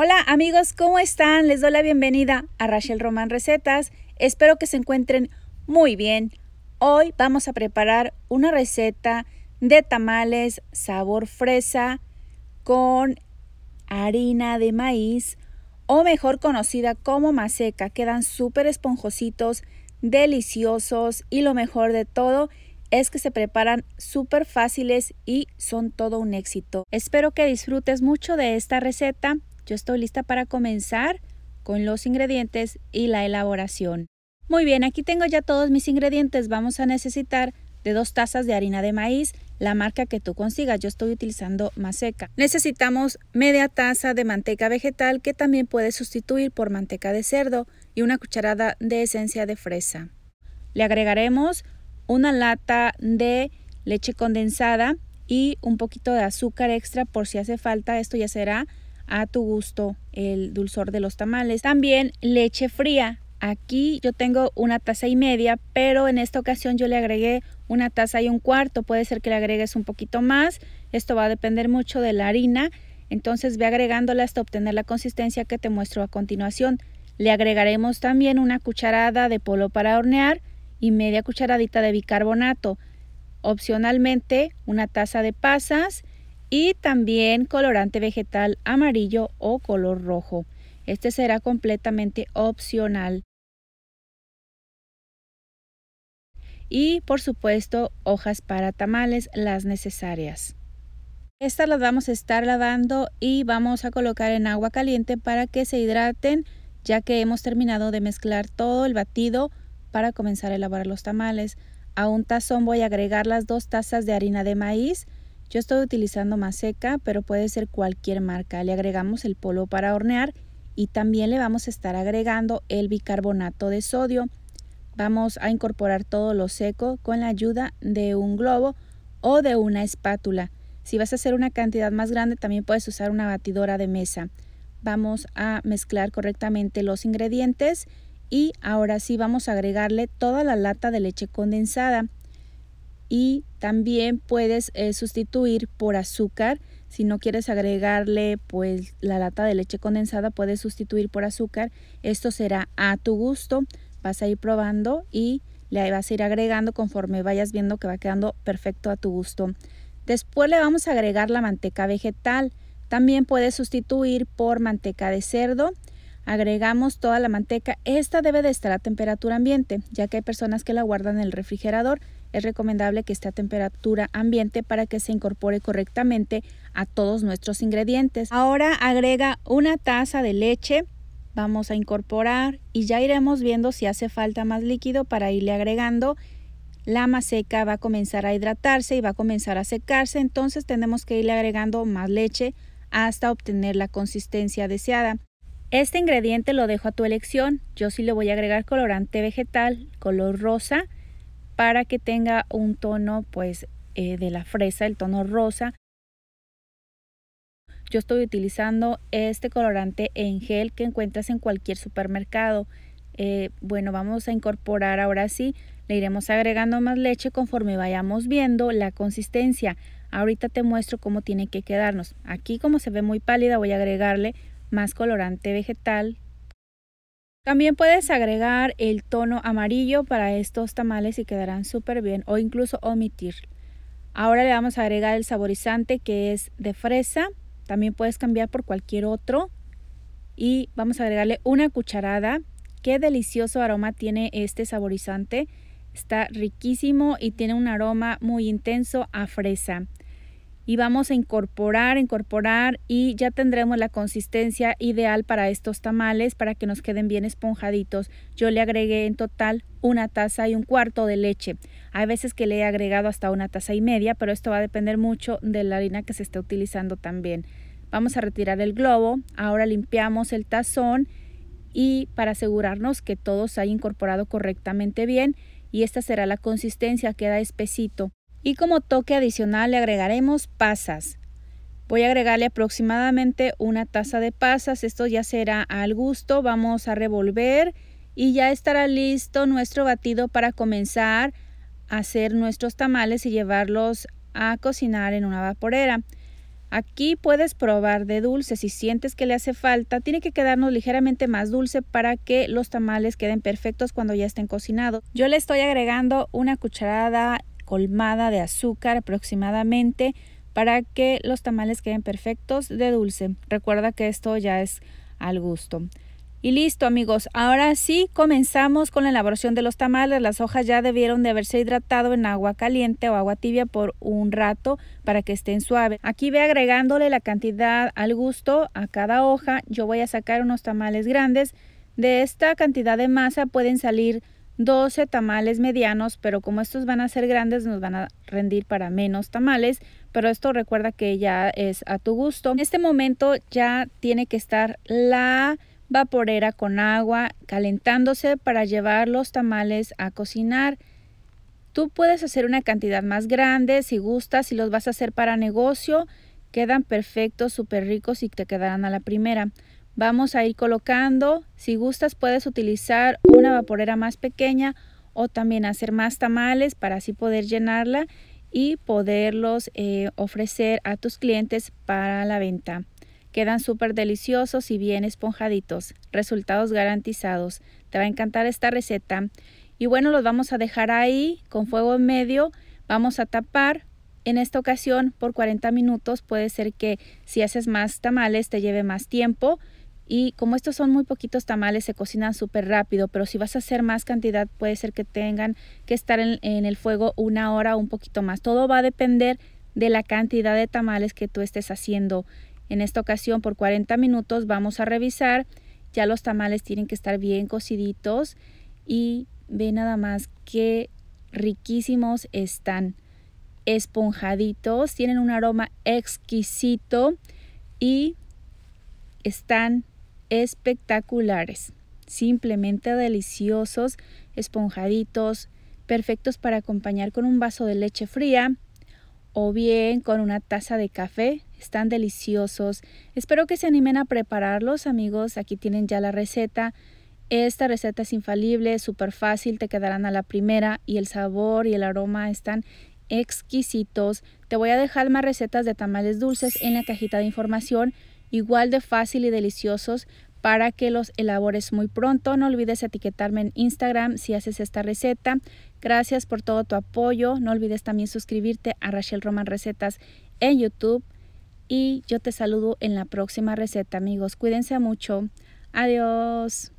Hola amigos, ¿cómo están? Les doy la bienvenida a Rachel Román Recetas. Espero que se encuentren muy bien. Hoy vamos a preparar una receta de tamales sabor fresa con harina de maíz o mejor conocida como maseca. Quedan súper esponjositos, deliciosos y lo mejor de todo es que se preparan súper fáciles y son todo un éxito. Espero que disfrutes mucho de esta receta yo estoy lista para comenzar con los ingredientes y la elaboración. Muy bien, aquí tengo ya todos mis ingredientes. Vamos a necesitar de dos tazas de harina de maíz, la marca que tú consigas. Yo estoy utilizando seca. Necesitamos media taza de manteca vegetal que también puedes sustituir por manteca de cerdo y una cucharada de esencia de fresa. Le agregaremos una lata de leche condensada y un poquito de azúcar extra por si hace falta. Esto ya será a tu gusto el dulzor de los tamales. También leche fría. Aquí yo tengo una taza y media, pero en esta ocasión yo le agregué una taza y un cuarto. Puede ser que le agregues un poquito más. Esto va a depender mucho de la harina. Entonces ve agregándola hasta obtener la consistencia que te muestro a continuación. Le agregaremos también una cucharada de polvo para hornear y media cucharadita de bicarbonato. Opcionalmente una taza de pasas y también colorante vegetal amarillo o color rojo. Este será completamente opcional. Y por supuesto hojas para tamales, las necesarias. Estas las vamos a estar lavando y vamos a colocar en agua caliente para que se hidraten ya que hemos terminado de mezclar todo el batido para comenzar a elaborar los tamales. A un tazón voy a agregar las dos tazas de harina de maíz, yo estoy utilizando seca, pero puede ser cualquier marca. Le agregamos el polvo para hornear y también le vamos a estar agregando el bicarbonato de sodio. Vamos a incorporar todo lo seco con la ayuda de un globo o de una espátula. Si vas a hacer una cantidad más grande, también puedes usar una batidora de mesa. Vamos a mezclar correctamente los ingredientes y ahora sí vamos a agregarle toda la lata de leche condensada y también puedes eh, sustituir por azúcar. Si no quieres agregarle pues la lata de leche condensada, puedes sustituir por azúcar. Esto será a tu gusto. Vas a ir probando y le vas a ir agregando conforme vayas viendo que va quedando perfecto a tu gusto. Después le vamos a agregar la manteca vegetal. También puedes sustituir por manteca de cerdo. Agregamos toda la manteca. Esta debe de estar a temperatura ambiente, ya que hay personas que la guardan en el refrigerador es recomendable que esté a temperatura ambiente para que se incorpore correctamente a todos nuestros ingredientes. Ahora agrega una taza de leche, vamos a incorporar y ya iremos viendo si hace falta más líquido para irle agregando. La seca va a comenzar a hidratarse y va a comenzar a secarse, entonces tenemos que irle agregando más leche hasta obtener la consistencia deseada. Este ingrediente lo dejo a tu elección, yo sí le voy a agregar colorante vegetal, color rosa, para que tenga un tono pues eh, de la fresa, el tono rosa. Yo estoy utilizando este colorante en gel que encuentras en cualquier supermercado. Eh, bueno, vamos a incorporar ahora sí, le iremos agregando más leche conforme vayamos viendo la consistencia. Ahorita te muestro cómo tiene que quedarnos. Aquí como se ve muy pálida voy a agregarle más colorante vegetal también puedes agregar el tono amarillo para estos tamales y quedarán súper bien o incluso omitir. Ahora le vamos a agregar el saborizante que es de fresa. También puedes cambiar por cualquier otro. Y vamos a agregarle una cucharada. Qué delicioso aroma tiene este saborizante. Está riquísimo y tiene un aroma muy intenso a fresa y vamos a incorporar, incorporar y ya tendremos la consistencia ideal para estos tamales para que nos queden bien esponjaditos. Yo le agregué en total una taza y un cuarto de leche. Hay veces que le he agregado hasta una taza y media, pero esto va a depender mucho de la harina que se esté utilizando también. Vamos a retirar el globo, ahora limpiamos el tazón y para asegurarnos que todo se haya incorporado correctamente bien y esta será la consistencia, queda espesito y como toque adicional le agregaremos pasas. Voy a agregarle aproximadamente una taza de pasas, esto ya será al gusto, vamos a revolver y ya estará listo nuestro batido para comenzar a hacer nuestros tamales y llevarlos a cocinar en una vaporera. Aquí puedes probar de dulce si sientes que le hace falta. Tiene que quedarnos ligeramente más dulce para que los tamales queden perfectos cuando ya estén cocinados. Yo le estoy agregando una cucharada colmada de azúcar aproximadamente para que los tamales queden perfectos de dulce. Recuerda que esto ya es al gusto. Y listo amigos, ahora sí comenzamos con la elaboración de los tamales. Las hojas ya debieron de haberse hidratado en agua caliente o agua tibia por un rato para que estén suaves. Aquí ve agregándole la cantidad al gusto a cada hoja. Yo voy a sacar unos tamales grandes. De esta cantidad de masa pueden salir 12 tamales medianos, pero como estos van a ser grandes nos van a rendir para menos tamales, pero esto recuerda que ya es a tu gusto. En este momento ya tiene que estar la vaporera con agua calentándose para llevar los tamales a cocinar. Tú puedes hacer una cantidad más grande si gustas, si los vas a hacer para negocio, quedan perfectos, súper ricos y te quedarán a la primera vamos a ir colocando. Si gustas puedes utilizar una vaporera más pequeña o también hacer más tamales para así poder llenarla y poderlos eh, ofrecer a tus clientes para la venta. Quedan súper deliciosos y bien esponjaditos. Resultados garantizados. Te va a encantar esta receta. Y bueno, los vamos a dejar ahí con fuego en medio. Vamos a tapar en esta ocasión por 40 minutos. Puede ser que si haces más tamales te lleve más tiempo. Y como estos son muy poquitos tamales, se cocinan súper rápido, pero si vas a hacer más cantidad, puede ser que tengan que estar en, el fuego una hora o un poquito más. Todo va a depender de la cantidad de tamales que tú estés haciendo. En esta ocasión, por 40 minutos, vamos a revisar. Ya los tamales tienen que estar bien cociditos y ve nada más qué riquísimos están. Esponjaditos, tienen un aroma exquisito y están espectaculares, simplemente deliciosos, esponjaditos, perfectos para acompañar con un vaso de leche fría o bien con una taza de café. Están deliciosos. Espero que se animen a prepararlos, amigos. Aquí tienen ya la receta. Esta receta es infalible, súper fácil, te quedarán a la primera y el sabor y el aroma están exquisitos. Te voy a dejar más recetas de tamales dulces en la cajita de información igual de fácil y deliciosos para que los elabores muy pronto. No olvides etiquetarme en Instagram si haces esta receta. Gracias por todo tu apoyo. No olvides también suscribirte a Rachel Roman Recetas en YouTube. Y yo te saludo en la próxima receta, amigos. Cuídense mucho. Adiós.